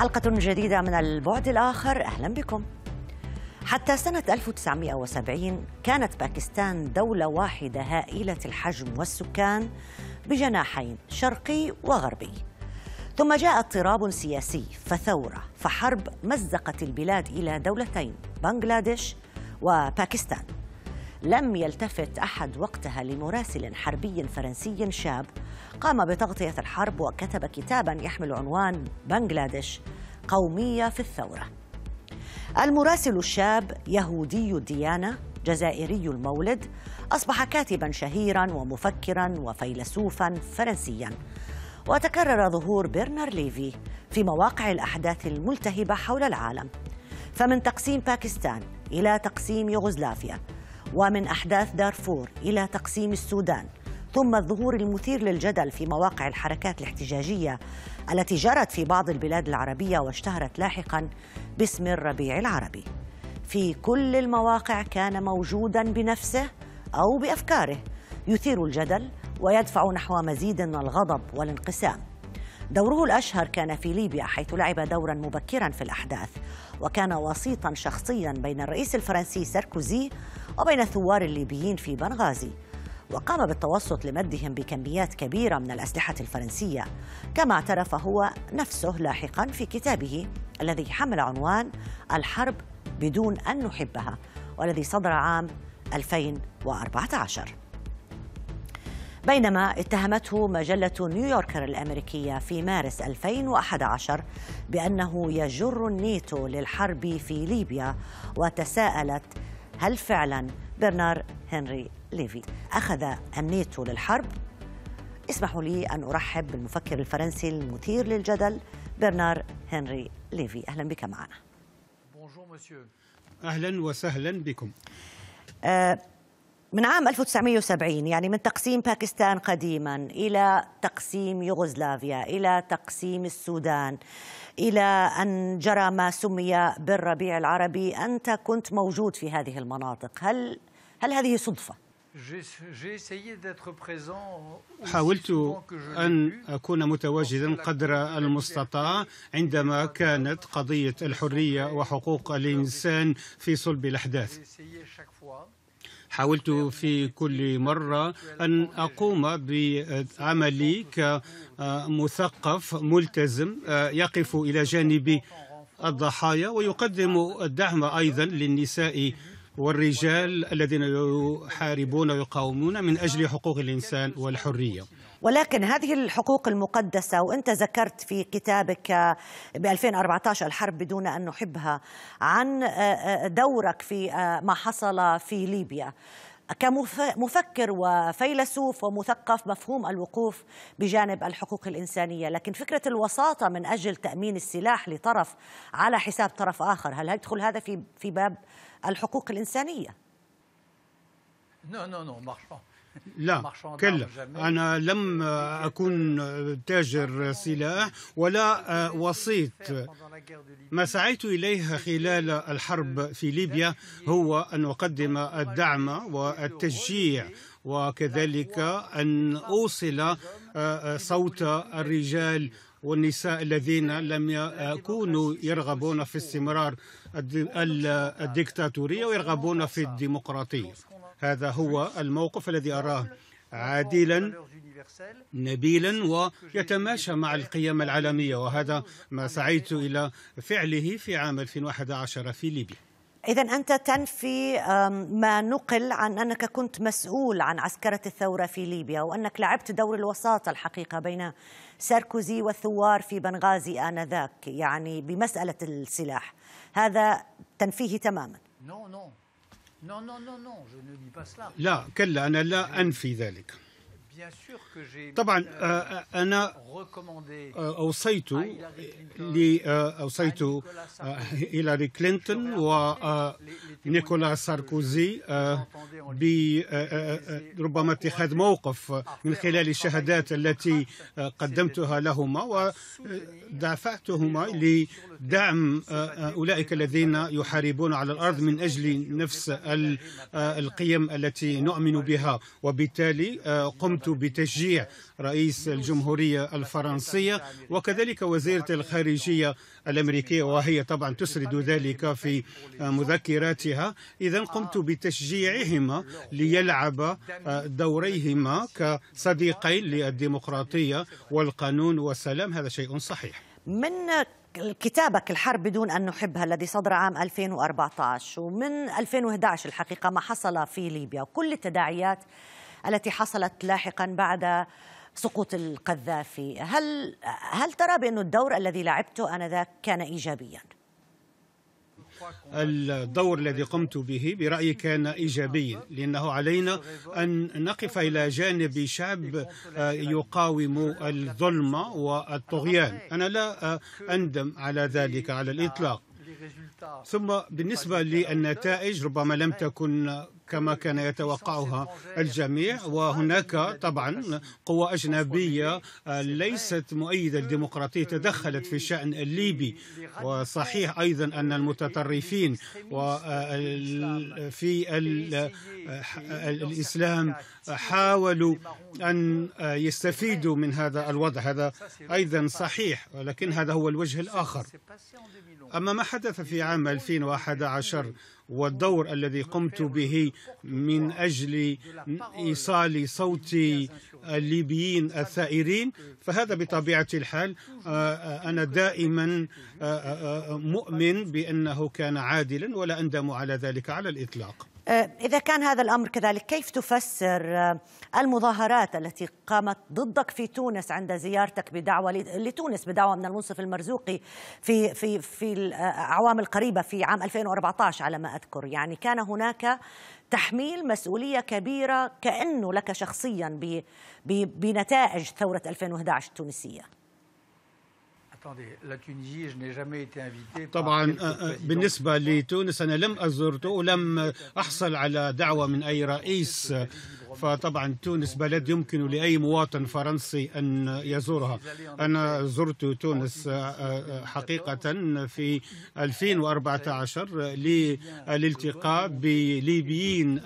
حلقة جديدة من البعد الآخر أهلا بكم حتى سنة 1970 كانت باكستان دولة واحدة هائلة الحجم والسكان بجناحين شرقي وغربي ثم جاء اضطراب سياسي فثورة فحرب مزقت البلاد إلى دولتين بنغلاديش وباكستان لم يلتفت أحد وقتها لمراسل حربي فرنسي شاب قام بتغطية الحرب وكتب كتابا يحمل عنوان بنغلاديش قومية في الثورة المراسل الشاب يهودي الديانة جزائري المولد أصبح كاتبا شهيرا ومفكرا وفيلسوفا فرنسيا وتكرر ظهور برنر ليفي في مواقع الأحداث الملتهبة حول العالم فمن تقسيم باكستان إلى تقسيم يوغوسلافيا ومن أحداث دارفور إلى تقسيم السودان ثم الظهور المثير للجدل في مواقع الحركات الاحتجاجية التي جرت في بعض البلاد العربية واشتهرت لاحقا باسم الربيع العربي في كل المواقع كان موجودا بنفسه أو بأفكاره يثير الجدل ويدفع نحو مزيد من الغضب والانقسام دوره الأشهر كان في ليبيا حيث لعب دورا مبكرا في الأحداث وكان وسيطا شخصيا بين الرئيس الفرنسي ساركوزي وبين الثوار الليبيين في بنغازي وقام بالتوسط لمدهم بكميات كبيرة من الأسلحة الفرنسية كما اعترف هو نفسه لاحقا في كتابه الذي حمل عنوان الحرب بدون أن نحبها والذي صدر عام 2014 بينما اتهمته مجلة نيويوركر الأمريكية في مارس 2011 بأنه يجر النيتو للحرب في ليبيا وتساءلت هل فعلا برنار هنري ليفي أخذ النيتو للحرب؟ اسمحوا لي أن أرحب بالمفكر الفرنسي المثير للجدل برنار هنري ليفي أهلا بك معنا أهلا وسهلا بكم آه من عام 1970 يعني من تقسيم باكستان قديما إلى تقسيم يوغوسلافيا إلى تقسيم السودان إلى أن جرى ما سمي بالربيع العربي أنت كنت موجود في هذه المناطق هل هل هذه صدفة؟ حاولت أن أكون متواجدا قدر المستطاع عندما كانت قضية الحرية وحقوق الإنسان في صلب الأحداث حاولت في كل مرة أن أقوم بعملي كمثقف ملتزم آه، يقف إلى جانب الضحايا ويقدم الدعم أيضا للنساء والرجال الذين يحاربون ويقاومون من أجل حقوق الإنسان والحرية ولكن هذه الحقوق المقدسة وأنت ذكرت في كتابك آه، ب 2014 الحرب بدون أن نحبها عن آه، آه، دورك في ما حصل في ليبيا كمفكر وفيلسوف ومثقف مفهوم الوقوف بجانب الحقوق الإنسانية لكن فكرة الوساطة من أجل تأمين السلاح لطرف على حساب طرف آخر هل يدخل هذا في في باب الحقوق الإنسانية؟ لا لا لا لا كلا أنا لم أكون تاجر سلاح ولا آه، وسيط ما سعيت إليه خلال الحرب في ليبيا هو أن أقدم الدعم والتشجيع وكذلك أن أوصل آه، آه، صوت الرجال والنساء الذين لم يكونوا يرغبون في استمرار الديكتاتورية ويرغبون في الديمقراطية هذا هو الموقف الذي أراه عادلا نبيلا ويتماشى مع القيم العالمية وهذا ما سعيت إلى فعله في عام 2011 في ليبيا إذا أنت تنفي ما نقل عن أنك كنت مسؤول عن عسكرة الثورة في ليبيا وأنك لعبت دور الوساطة الحقيقة بين ساركوزي والثوار في بنغازي آنذاك يعني بمسألة السلاح هذا تنفيه تماما لا كلا انا لا انفي ذلك طبعا euh، آه، آه، أنا آه، أوصيت أوصيت هيلاري كلينتون ونيكولا ساركوزي ربما اتخاذ موقف من خلال الشهادات التي قدمتها لهما ودافعتهما لدعم أولئك الذين يحاربون على الأرض من أجل نفس القيم التي نؤمن بها وبالتالي قمت بتشجيع رئيس الجمهورية الفرنسية وكذلك وزيرة الخارجية الأمريكية وهي طبعا تسرد ذلك في مذكراتها إذا قمت بتشجيعهما ليلعب دوريهما كصديقين للديمقراطية والقانون والسلام هذا شيء صحيح من كتابك الحرب بدون أن نحبها الذي صدر عام 2014 ومن 2011 الحقيقة ما حصل في ليبيا وكل التداعيات التي حصلت لاحقا بعد سقوط القذافي هل هل ترى بأن الدور الذي لعبته أنذاك كان إيجابيا؟ الدور الذي قمت به برأيي كان إيجابيا لأنه علينا أن نقف إلى جانب شعب آه، يقاوم الظلم والطغيان أنا لا آه، أندم على ذلك على الإطلاق ثم بالنسبة للنتائج ربما لم تكن كما كان يتوقعها الجميع وهناك طبعا قوى أجنبية آه، ليست مؤيدة للديمقراطية تدخلت في الشأن الليبي وصحيح أيضا أن المتطرفين آه، في آه، الإسلام حاولوا أن يستفيدوا من هذا الوضع هذا أيضا صحيح ولكن هذا هو الوجه الآخر أما ما حدث في عام 2011 والدور الذي قمت به من أجل إيصال صوت الليبيين الثائرين فهذا بطبيعة الحال آه، آه، أنا دائما آه، مؤمن بأنه كان عادلا ولا أندم على ذلك على الإطلاق آه، إذا كان هذا الأمر كذلك كيف تفسر آه، المظاهرات التي قامت ضدك في تونس عند زيارتك بدعوة لتونس بدعوة من المنصف المرزوقي في في في الأعوام القريبة في عام 2014 على ما أذكر يعني كان هناك تحميل مسؤولية كبيرة كأنه لك شخصيا بنتائج ثورة 2011 التونسية طبعا آه، آه، بالنسبة لتونس أنا لم أزر ولم أحصل على دعوة من أي رئيس فطبعا تونس بلد يمكن لأي مواطن فرنسي أن يزورها أنا زرت تونس آه، حقيقة في 2014 للالتقاء بليبيين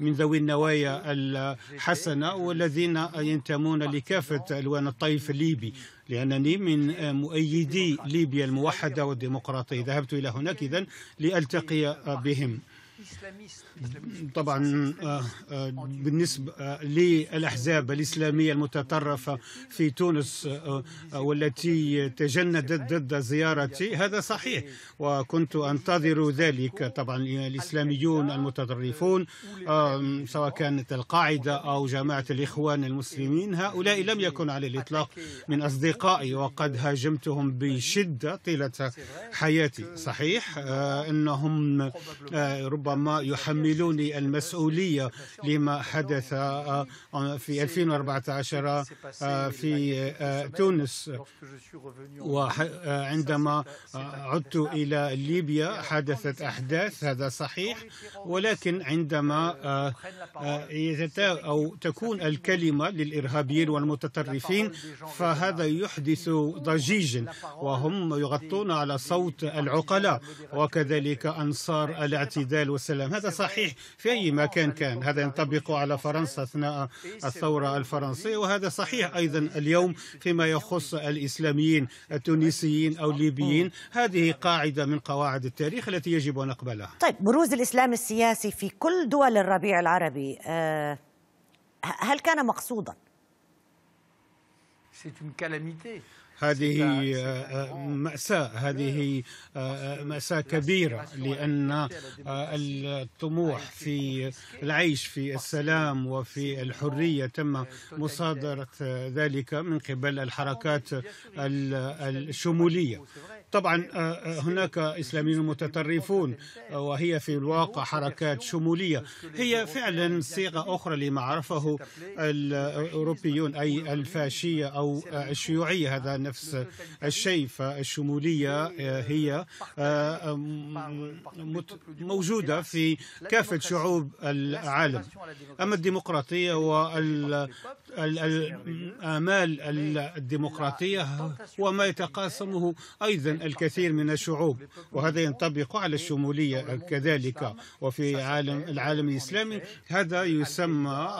من ذوي النوايا الحسنة والذين ينتمون لكافة ألوان الطيف الليبي لأنني من آه، مؤيدي ليبيا الموحدة والديمقراطية ذهبت إلى هناك إذن لألتقي بهم طبعا آه، آه، بالنسبة آه، للأحزاب الإسلامية المتطرفة في تونس والتي تجندت ضد زيارتي هذا صحيح وكنت أنتظر ذلك طبعا الإسلاميون المتطرفون سواء كانت القاعدة أو جماعة الإخوان المسلمين هؤلاء لم يكن على الإطلاق من أصدقائي وقد هاجمتهم بشدة طيلة حياتي صحيح أنهم ربما ربما يحملوني المسؤولية لما حدث آه، آه، في 2014 آه، في تونس وعندما عدت إلى ليبيا حدثت أحداث هذا صحيح ولكن عندما أو تكون الكلمة للإرهابيين والمتطرفين فهذا يحدث ضجيجا وهم يغطون على صوت العقلاء وكذلك أنصار الاعتدال والسلام هذا صحيح في أي مكان كان هذا ينطبق على فرنسا أثناء الثورة الفرنسية وهذا صحيح أيضا اليوم فيما يخص الإسلاميين التونسيين أو الليبيين هذه قاعدة من قواعد التاريخ التي يجب أن نقبلها طيب بروز الإسلام السياسي في كل دول الربيع العربي آه، هل كان مقصودا؟ C'est une calamité. هذه مأساة هذه مأساة كبيرة لأن الطموح في العيش في السلام وفي الحرية تم مصادرة ذلك من قبل الحركات الشمولية طبعا هناك إسلاميون متطرفون وهي في الواقع حركات شمولية هي فعلا صيغة أخرى لما عرفه الأوروبيون أي الفاشية أو الشيوعية هذا نفس الشيء فالشمولية آه، هي آه، موجودة في كافة شعوب العالم أما الديمقراطية الآمال الديمقراطية وما يتقاسمه أيضا الكثير من الشعوب وهذا ينطبق على الشمولية كذلك وفي عالم العالم الإسلامي هذا يسمى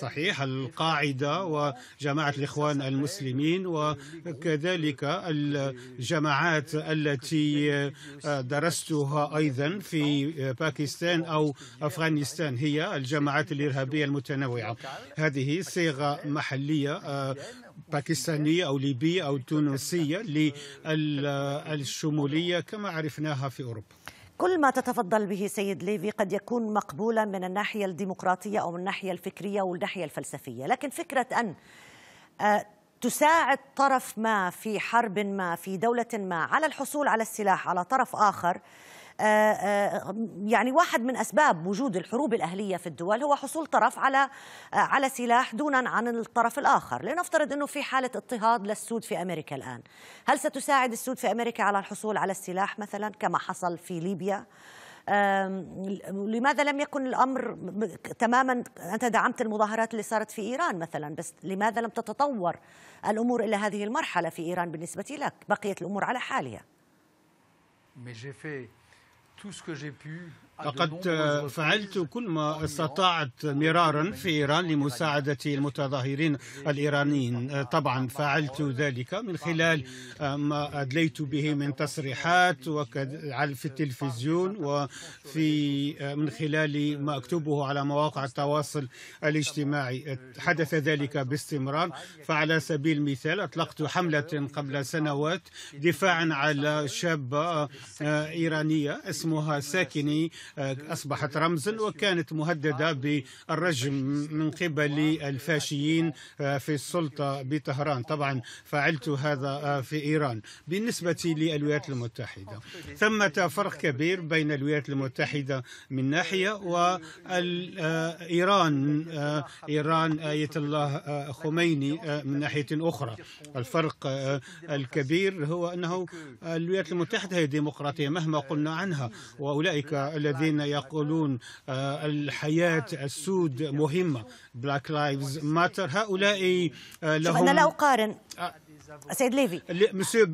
صحيح القاعدة وجماعة الإخوان المسلمين وكذلك الجماعات التي درستها أيضا في باكستان أو أفغانستان هي الجماعات الإرهابية المتنوعة هذه صيغة محلية آه، باكستانية أو ليبية أو تونسية للشمولية كما عرفناها في أوروبا كل ما تتفضل به سيد ليفي قد يكون مقبولا من الناحية الديمقراطية أو من الناحية الفكرية والناحية الفلسفية لكن فكرة أن آه، تساعد طرف ما في حرب ما في دولة ما على الحصول على السلاح على طرف آخر آه، آه، يعني واحد من أسباب وجود الحروب الأهلية في الدول هو حصول طرف على آه، على سلاح دونا عن الطرف الآخر لنفترض أنه في حالة اضطهاد للسود في أمريكا الآن هل ستساعد السود في أمريكا على الحصول على السلاح مثلا كما حصل في ليبيا؟ لماذا لم يكن الامر تماما انت دعمت المظاهرات اللي صارت في ايران مثلا بس لماذا لم تتطور الامور الى هذه المرحله في ايران بالنسبه لك بقيت الامور على حالها tout ce que j'ai pu لقد فعلت كل ما استطعت مرارا في إيران لمساعدة المتظاهرين الإيرانيين طبعا فعلت ذلك من خلال ما أدليت به من تصريحات في التلفزيون وفي من خلال ما أكتبه على مواقع التواصل الاجتماعي حدث ذلك باستمرار فعلى سبيل المثال أطلقت حملة قبل سنوات دفاعا على شابة آه، إيرانية اسمها ساكني آه، أصبحت رمزا وكانت مهددة بالرجم من قبل الفاشيين آه، في السلطة بطهران طبعا فعلت هذا آه، في إيران بالنسبة للولايات المتحدة ثمة فرق كبير بين الولايات المتحدة من ناحية وإيران إيران آية الله خميني من ناحية أخرى الفرق الكبير هو أنه الولايات المتحدة هي ديمقراطية مهما قلنا عنها وأولئك الذين يقولون آه، الحياة السود مهمة بلاك لايفز ماتر هؤلاء لهم آه، أنا لا أقارن آه، سيد ليفي مسيو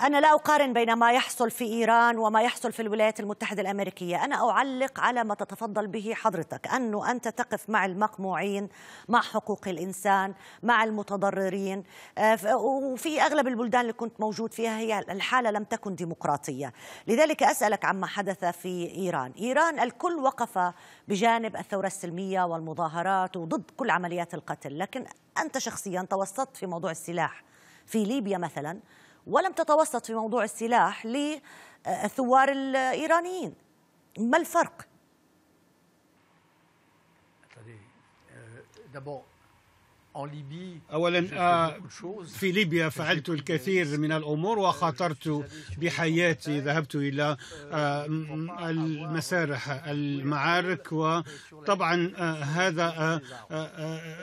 أنا لا أقارن بين ما يحصل في إيران وما يحصل في الولايات المتحدة الأمريكية أنا أعلق على ما تتفضل به حضرتك أنه أنت تقف مع المقموعين مع حقوق الإنسان مع المتضررين آه، وفي أغلب البلدان اللي كنت موجود فيها هي الحالة لم تكن ديمقراطية لذلك أسألك عما حدث في إيران إيران الكل وقف بجانب الثورة السلمية والمظاهرات وضد كل عمليات القتل لكن أنت شخصيا توسطت في موضوع السلاح في ليبيا مثلا ولم تتوسط في موضوع السلاح للثوار الإيرانيين ما الفرق؟ euh, أولا آه، في ليبيا فعلت الكثير من الأمور وخاطرت بحياتي ذهبت إلى euh, آه، المسارح المعارك وطبعا آه، هذا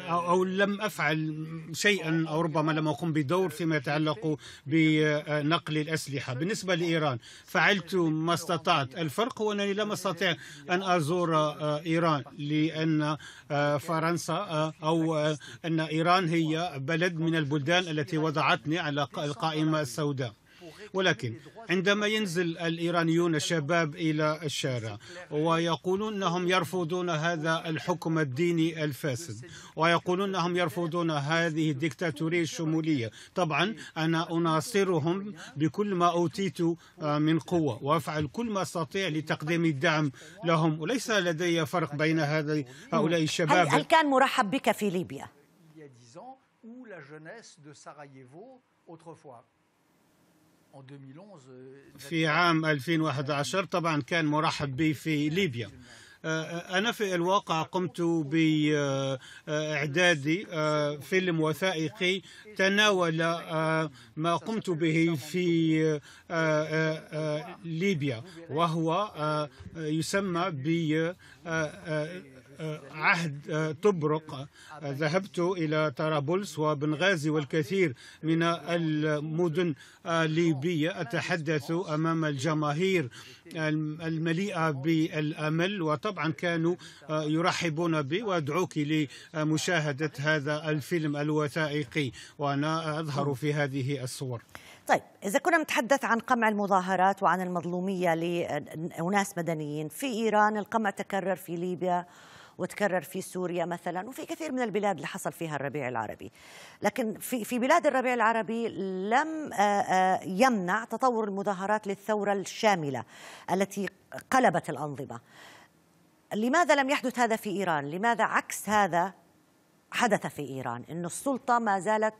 أو لم أفعل شيئا أو ربما لم أقم بدور فيما يتعلق بنقل الأسلحة بالنسبة لإيران فعلت ما استطعت الفرق هو أنني لم أستطع أن أزور إيران لأن فرنسا أو أن إيران هي بلد من البلدان التي وضعتني على القائمة السوداء ولكن عندما ينزل الإيرانيون الشباب إلى الشارع ويقولون أنهم يرفضون هذا الحكم الديني الفاسد ويقولون أنهم يرفضون هذه الدكتاتورية الشمولية طبعا أنا أناصرهم بكل ما أوتيت آه، من قوة وأفعل كل ما أستطيع لتقديم الدعم لهم وليس لدي فرق بين هؤلاء الشباب هل كان مرحب بك في ليبيا؟ ou la jeunesse de Sarajevo autrefois. Euh, في عام 2011 طبعا كان مرحب بي في ليبيا آه، آه، أنا في الواقع قمت بإعداد آه، فيلم وثائقي تناول ما قمت به في ليبيا وهو يسمى ب عهد آه، تبرق آه، ذهبت إلى طرابلس وبنغازي والكثير من المدن الليبية آه، أتحدث أمام الجماهير المليئة بالأمل وطبعا كانوا يرحبون بي وأدعوك لمشاهدة هذا الفيلم الوثائقي وأنا أظهر في هذه الصور طيب إذا كنا نتحدث عن قمع المظاهرات وعن المظلومية لأناس مدنيين في إيران القمع تكرر في ليبيا وتكرر في سوريا مثلا وفي كثير من البلاد اللي حصل فيها الربيع العربي لكن في في بلاد الربيع العربي لم آه، آه، يمنع تطور المظاهرات للثورة الشاملة التي قلبت الأنظمة لماذا لم يحدث هذا في إيران؟ لماذا عكس هذا حدث في إيران؟ أن السلطة ما زالت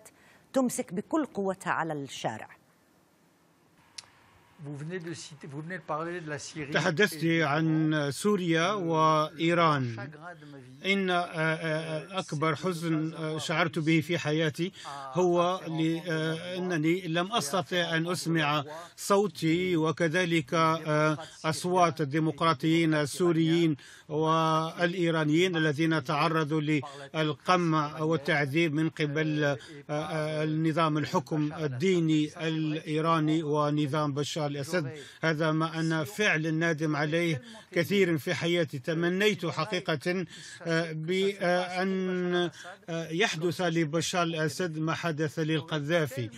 تمسك بكل قوتها على الشارع تحدثت عن سوريا وإيران إن آه، آه، euh, آه، أكبر حزن شعرت به في حياتي هو أنني لم أستطع أن أسمع صوتي وكذلك أصوات الديمقراطيين السوريين والإيرانيين الذين تعرضوا للقمع والتعذيب من قبل euh, النظام الحكم الديني الإيراني ونظام بشار الأسد هذا ما أنا فعلا نادم عليه كثير في حياتي تمنيت حقيقة آه، بأن آه، آه، يحدث لبشار الأسد ما حدث للقذافي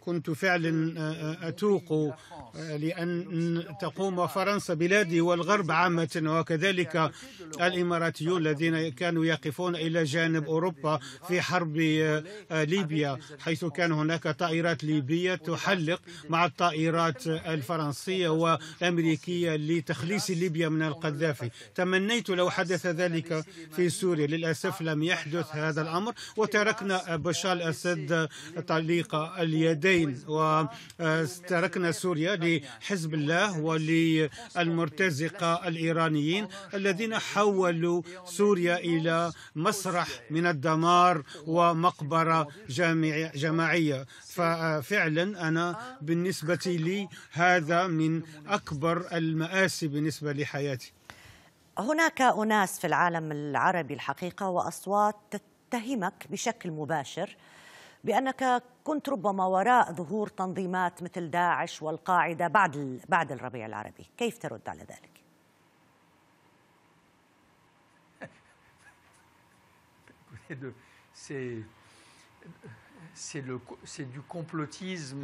كنت فعلا آه، آه، أتوق آه، لأن تقوم فرنسا بلادي والغرب عامة وكذلك الإماراتيون الذين كانوا يقفون إلى جانب أوروبا في حرب ليبيا حيث كان هناك طائرات ليبية تحلق مع الطائرات الفرنسية والأمريكية لتخليص ليبيا من القذافي تمنيت لو حدث ذلك في سوريا للأسف لم يحدث هذا الأمر وتركنا بشار الأسد طليقة اليدين وتركنا سوريا لحزب الله وللمرتزقة الإيرانيين الذين حولوا سوريا إلى مسرح من الدمار ومقبرة جماعية ففعلا أنا بالنسبة لي هذا من أكبر المآسي بالنسبة لحياتي هناك أناس في العالم العربي الحقيقة وأصوات تتهمك بشكل مباشر بأنك كنت ربما وراء ظهور تنظيمات مثل داعش والقاعدة بعد بعد الربيع العربي كيف ترد على ذلك؟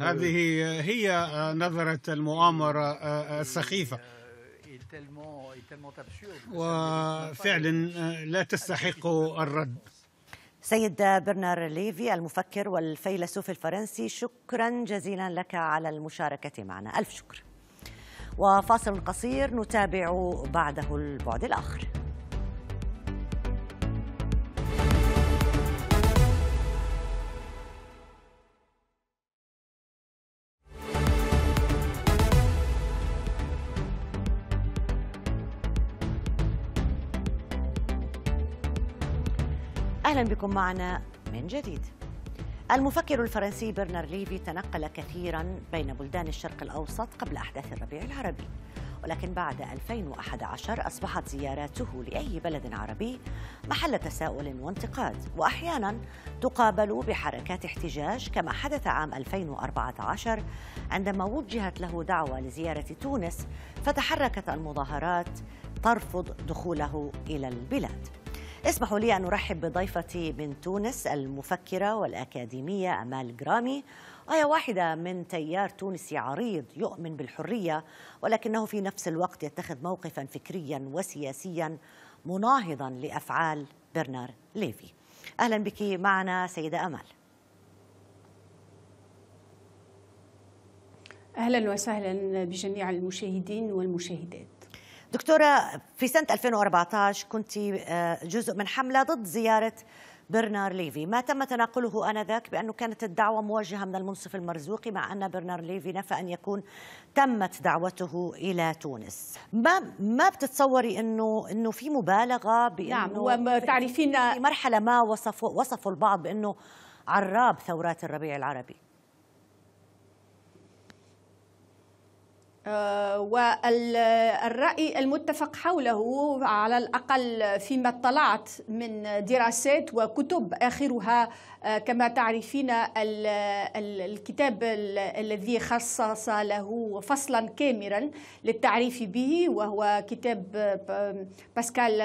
هذه هي نظرة المؤامرة السخيفة آه، آه، euh, وفعلا آه، لا تستحق الرد سيد برنار ليفي المفكر والفيلسوف الفرنسي شكرا جزيلا لك على المشاركة معنا ألف شكر وفاصل قصير نتابع بعده البعد الآخر أهلا بكم معنا من جديد المفكر الفرنسي برنار ليفي تنقل كثيرا بين بلدان الشرق الأوسط قبل أحداث الربيع العربي ولكن بعد 2011 أصبحت زياراته لأي بلد عربي محل تساؤل وانتقاد وأحيانا تقابل بحركات احتجاج كما حدث عام 2014 عندما وجهت له دعوة لزيارة تونس فتحركت المظاهرات ترفض دخوله إلى البلاد اسمحوا لي أن أرحب بضيفتي من تونس المفكرة والأكاديمية أمال جرامي وهي واحدة من تيار تونسي عريض يؤمن بالحرية ولكنه في نفس الوقت يتخذ موقفا فكريا وسياسيا مناهضا لأفعال برنار ليفي أهلا بك معنا سيدة أمال أهلا وسهلا بجميع المشاهدين والمشاهدات دكتورة في سنة 2014 كنت آه، جزء من حملة ضد زيارة برنار ليفي ما تم تناقله آنذاك بأنه كانت الدعوة موجهة من المنصف المرزوقي مع أن برنار ليفي نفى أن يكون تمت دعوته إلى تونس ما ما بتتصوري أنه أنه في مبالغة بأنه نعم تعرفين في مرحلة ما وصفوا وصفوا البعض بأنه عراب ثورات الربيع العربي آه، والرأي المتفق حوله على الأقل فيما اطلعت من دراسات وكتب آخرها آه، كما تعرفين الكتاب الذي خصص له فصلا كاملا للتعريف به وهو كتاب باسكال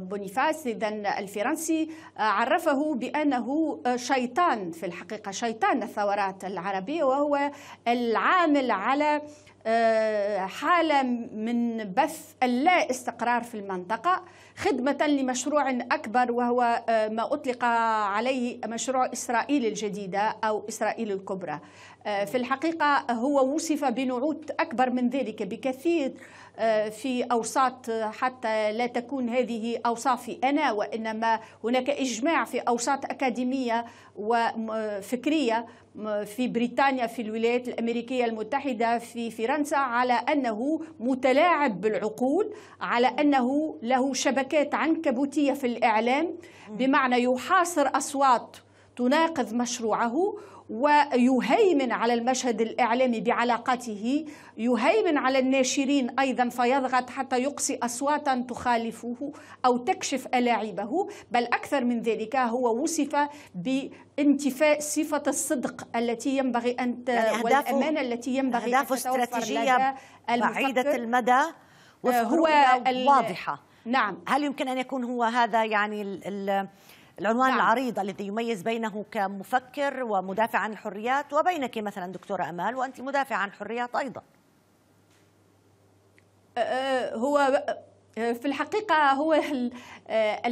بونيفاس إذا الفرنسي آه، عرفه بأنه شيطان في الحقيقة شيطان الثورات العربية وهو العامل على آه، حالة من بث اللا استقرار في المنطقة خدمة لمشروع أكبر وهو آه، ما أطلق عليه مشروع إسرائيل الجديدة أو إسرائيل الكبرى آه، في الحقيقة هو وصف بنعوت أكبر من ذلك بكثير آه، في أوساط حتى لا تكون هذه أوصافي أنا وإنما هناك إجماع في أوساط أكاديمية وفكرية في بريطانيا في الولايات الأمريكية المتحدة في فرنسا على أنه متلاعب بالعقول على أنه له شبكة شبكات عنكبوتية في الإعلام بمعنى يحاصر أصوات تناقض مشروعه ويهيمن على المشهد الإعلامي بعلاقته يهيمن على الناشرين أيضا فيضغط حتى يقصي أصواتا تخالفه أو تكشف الاعيبه بل أكثر من ذلك هو وصف بانتفاء صفة الصدق التي ينبغي أن يعني والأمانة التي ينبغي أهدافه استراتيجية بعيدة المدى آه، هو واضحة نعم هل يمكن أن يكون هو هذا يعني ال العنوان نعم. العريض الذي يميز بينه كمفكر ومدافع عن الحريات وبينك مثلا دكتورة أمال وأنت مدافع عن الحريات أيضا أه، أه، هو في الحقيقة هو آه،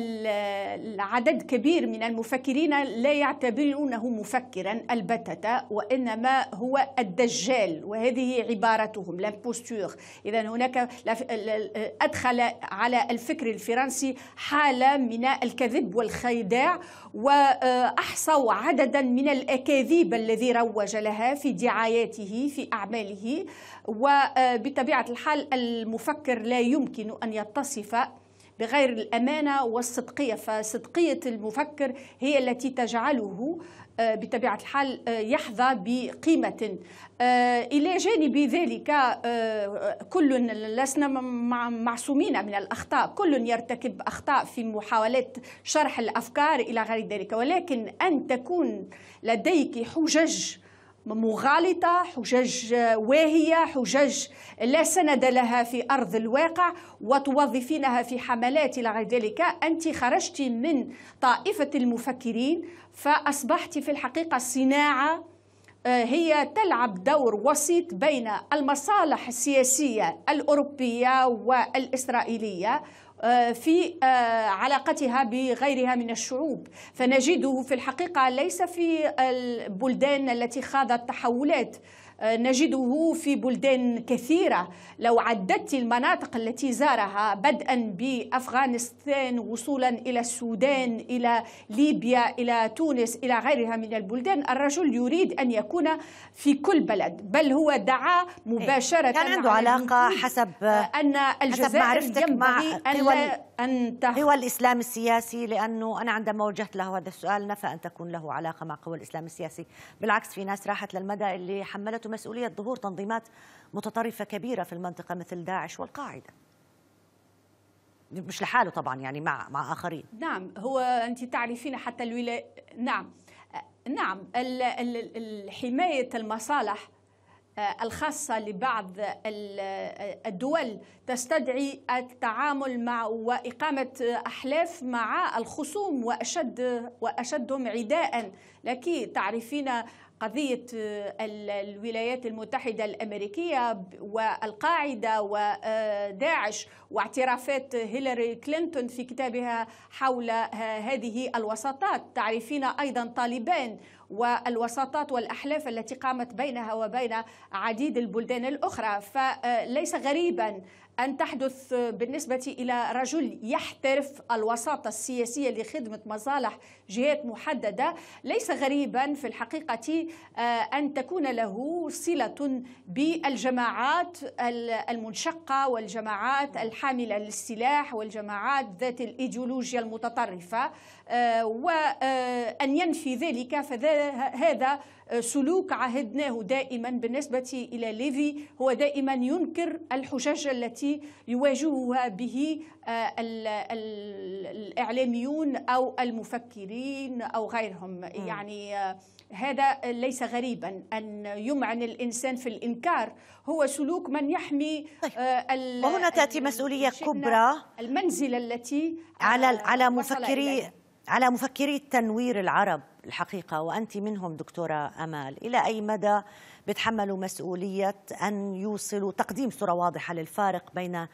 العدد كبير من المفكرين لا يعتبرونه مفكرا البتة وإنما هو الدجال وهذه عبارتهم لامبوستور إذا هناك أدخل على الفكر الفرنسي حالة من الكذب والخداع وأحصوا عددا من الأكاذيب الذي روج لها في دعاياته في أعماله وبطبيعة الحال المفكر لا يمكن أن يطلع متصفة بغير الأمانة والصدقية فصدقية المفكر هي التي تجعله آه، بطبيعة الحال آه، يحظى بقيمة آه، إلى جانب ذلك كل لسنا معصومين من الأخطاء كل يرتكب أخطاء في محاولات شرح الأفكار إلى غير ذلك ولكن أن تكون لديك حجج مغالطة حجج آه، واهية حجج لا سند لها في أرض الواقع وتوظفينها في حملات إلى غير ذلك أنت خرجت من طائفة المفكرين فأصبحت في الحقيقة صناعة آه، هي تلعب دور وسيط بين المصالح السياسية الأوروبية والإسرائيلية آه، في آه، علاقتها بغيرها من الشعوب فنجده في الحقيقة ليس في البلدان التي خاضت تحولات آه، نجده في بلدان كثيرة لو عددت المناطق التي زارها بدءا بأفغانستان وصولا إلى السودان إلى ليبيا إلى تونس إلى غيرها من البلدان الرجل يريد أن يكون في كل بلد بل هو دعا إيه، مباشرة كان عنده علاقة حسب أن الجزائر حسب معرفتك مع أن أن تح... هو الإسلام السياسي لأنه أنا عندما وجهت له هذا السؤال نفى أن تكون له علاقة مع قوى الإسلام السياسي بالعكس في ناس راحت للمدى اللي حملته مسؤولية ظهور تنظيمات متطرفة كبيرة في المنطقة مثل داعش والقاعدة مش لحاله طبعا يعني مع مع آخرين نعم هو أنت تعرفين حتى الولاية نعم نعم حماية المصالح آه، الخاصة لبعض آه، الدول تستدعي التعامل مع وإقامة أحلاف مع الخصوم وأشد وأشدهم عداء لكن تعرفين قضية آه، الولايات المتحدة الأمريكية والقاعدة وداعش آه، واعترافات هيلاري كلينتون في كتابها حول آه، هذه الوساطات تعرفين أيضا طالبان والوساطات والأحلاف التي قامت بينها وبين عديد البلدان الأخرى فليس غريبا أن تحدث بالنسبة إلى رجل يحترف الوساطة السياسية لخدمة مصالح جهات محددة ليس غريبا في الحقيقة آه، أن تكون له صلة بالجماعات المنشقة والجماعات الحاملة للسلاح والجماعات ذات الإيديولوجيا المتطرفة آه، وأن آه، ينفي ذلك فهذا سلوك عهدناه دائما بالنسبة إلى ليفي هو دائما ينكر الحجج التي يواجهها به آه، الإعلاميون أو المفكرين أو غيرهم يعني آه، هذا ليس غريبا أن يمعن الإنسان في الإنكار هو سلوك من يحمي طيب. آه، وهنا تأتي مسؤولية كبرى المنزلة التي على على مفكري على مفكري التنوير العرب الحقيقة وأنت منهم دكتورة أمال إلى أي مدى بتحملوا مسؤولية أن يوصلوا تقديم صورة واضحة للفارق بين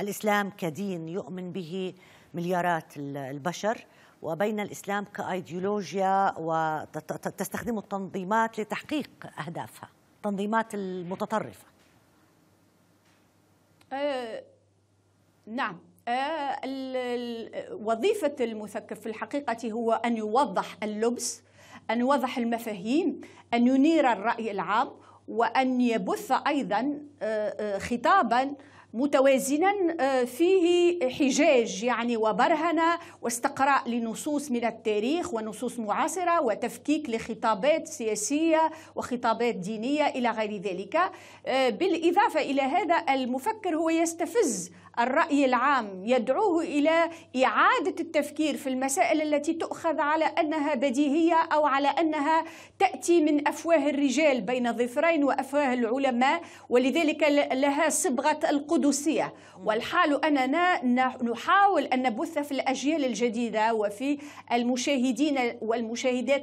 الإسلام كدين يؤمن به مليارات البشر وبين الإسلام كأيديولوجيا وتستخدم التنظيمات لتحقيق أهدافها التنظيمات المتطرفة أه نعم آه، وظيفة المثقف في الحقيقة هو أن يوضح اللبس أن يوضح المفاهيم أن ينير الرأي العام وأن يبث أيضا آه، آه، خطابا متوازنا فيه حجاج يعني وبرهنة واستقراء لنصوص من التاريخ ونصوص معاصرة وتفكيك لخطابات سياسية وخطابات دينية إلى غير ذلك بالإضافة إلى هذا المفكر هو يستفز الرأي العام يدعوه إلى إعادة التفكير في المسائل التي تؤخذ على أنها بديهية أو على أنها تأتي من أفواه الرجال بين ظفرين وأفواه العلماء ولذلك لها صبغة القدسية والحال أننا نحاول أن نبث في الأجيال الجديدة وفي المشاهدين والمشاهدات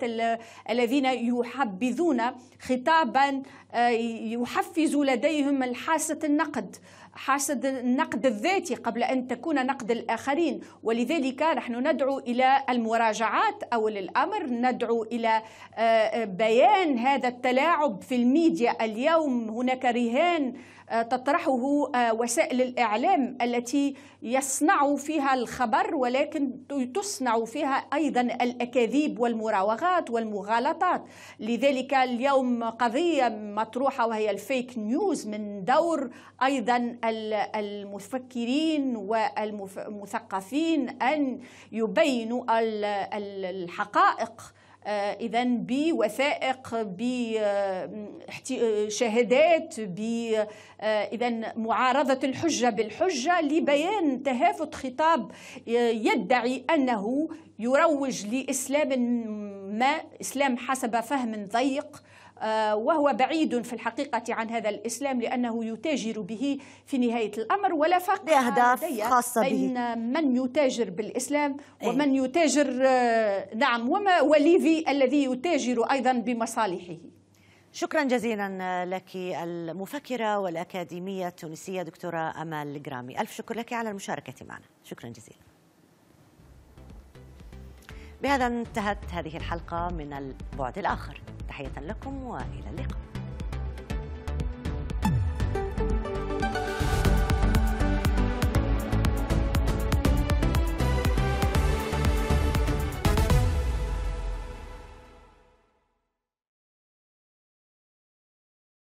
الذين يحبذون خطابا آه، يحفز لديهم الحاسة النقد حاسة النقد الذاتي قبل أن تكون نقد الآخرين ولذلك نحن ندعو إلى المراجعات أو الأمر ندعو إلى آه، آه، بيان هذا التلاعب في الميديا اليوم هناك رهان آه، تطرحه آه، وسائل الإعلام التي يصنع فيها الخبر ولكن تصنع فيها أيضا الأكاذيب والمراوغات والمغالطات لذلك اليوم قضية مطروحة وهي الفيك نيوز من دور أيضا المفكرين والمثقفين أن يبينوا الحقائق آه، اذا بوثائق بشهادات ب آه، آه، اذا معارضه الحجه بالحجه لبيان تهافت خطاب يدعي انه يروج لاسلام ما اسلام حسب فهم ضيق آه، وهو بعيد في الحقيقة عن هذا الإسلام لأنه يتاجر به في نهاية الأمر ولا فرق بأهداف خاصة بين به. من يتاجر بالإسلام إيه. ومن يتاجر آه، نعم وما وليفي الذي يتاجر أيضا بمصالحه شكرا جزيلا لك المفكرة والأكاديمية التونسية دكتورة أمال جرامي ألف شكر لك على المشاركة معنا شكرا جزيلا بهذا انتهت هذه الحلقة من البعد الآخر تحية لكم وإلى اللقاء